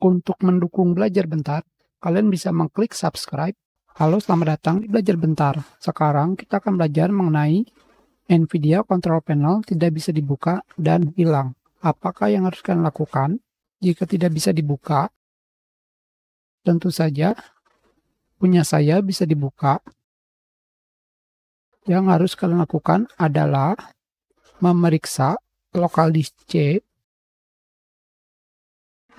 Untuk mendukung belajar bentar, kalian bisa mengklik subscribe. Halo, selamat datang di Belajar Bentar. Sekarang kita akan belajar mengenai NVIDIA Control Panel tidak bisa dibuka dan hilang. Apakah yang harus kalian lakukan jika tidak bisa dibuka? Tentu saja, punya saya bisa dibuka. Yang harus kalian lakukan adalah memeriksa lokal disk C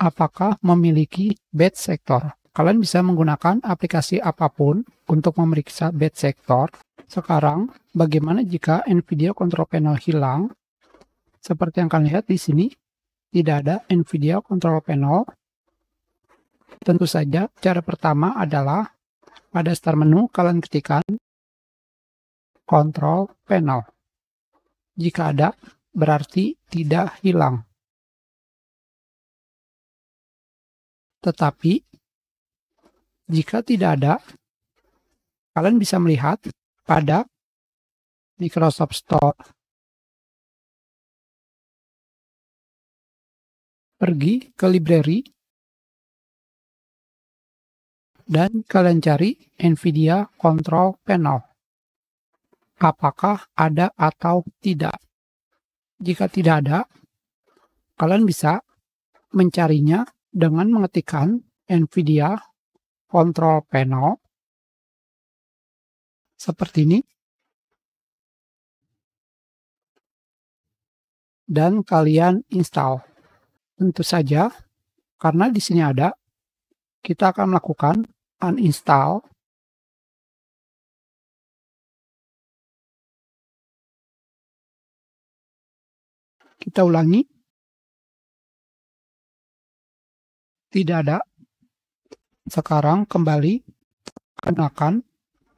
apakah memiliki bad sector. Kalian bisa menggunakan aplikasi apapun untuk memeriksa bad sector. Sekarang, bagaimana jika NVIDIA Control Panel hilang? Seperti yang kalian lihat di sini, tidak ada NVIDIA Control Panel. Tentu saja, cara pertama adalah pada start menu kalian ketikkan Control Panel. Jika ada, berarti tidak hilang. Tetapi jika tidak ada, kalian bisa melihat pada Microsoft Store. Pergi ke library dan kalian cari NVIDIA Control Panel. Apakah ada atau tidak? Jika tidak ada, kalian bisa mencarinya dengan mengetikkan NVIDIA control panel seperti ini. Dan kalian install. Tentu saja, karena di sini ada, kita akan melakukan uninstall kita ulangi Tidak ada. Sekarang kembali kenakan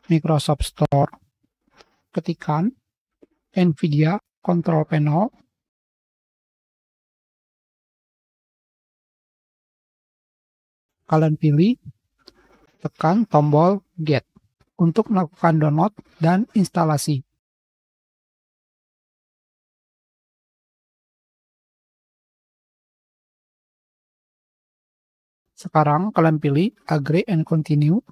Microsoft Store. Ketikan NVIDIA Control Panel. Kalian pilih, tekan tombol Get untuk melakukan download dan instalasi. Sekarang kalian pilih Agree and Continue.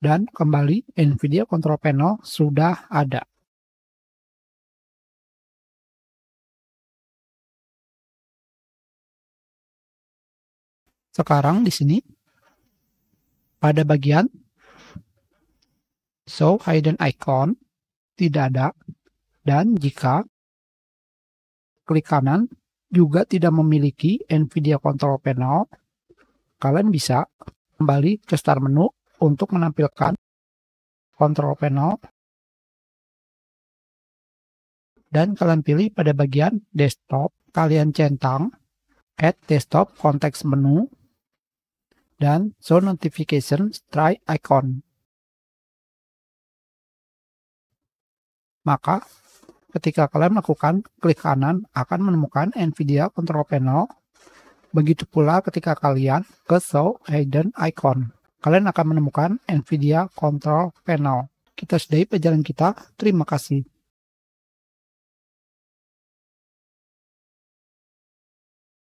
Dan kembali NVIDIA Control Panel sudah ada. Sekarang di sini pada bagian show hidden icon tidak ada dan jika klik kanan juga tidak memiliki NVIDIA Control Panel, kalian bisa kembali ke start menu untuk menampilkan Control Panel dan kalian pilih pada bagian desktop, kalian centang add desktop Context menu dan show notification Strike icon. Maka Ketika kalian melakukan klik kanan, akan menemukan NVIDIA Control Panel. Begitu pula ketika kalian ke Show Hidden Icon. Kalian akan menemukan NVIDIA Control Panel. Kita sudahi pelajaran kita. Terima kasih.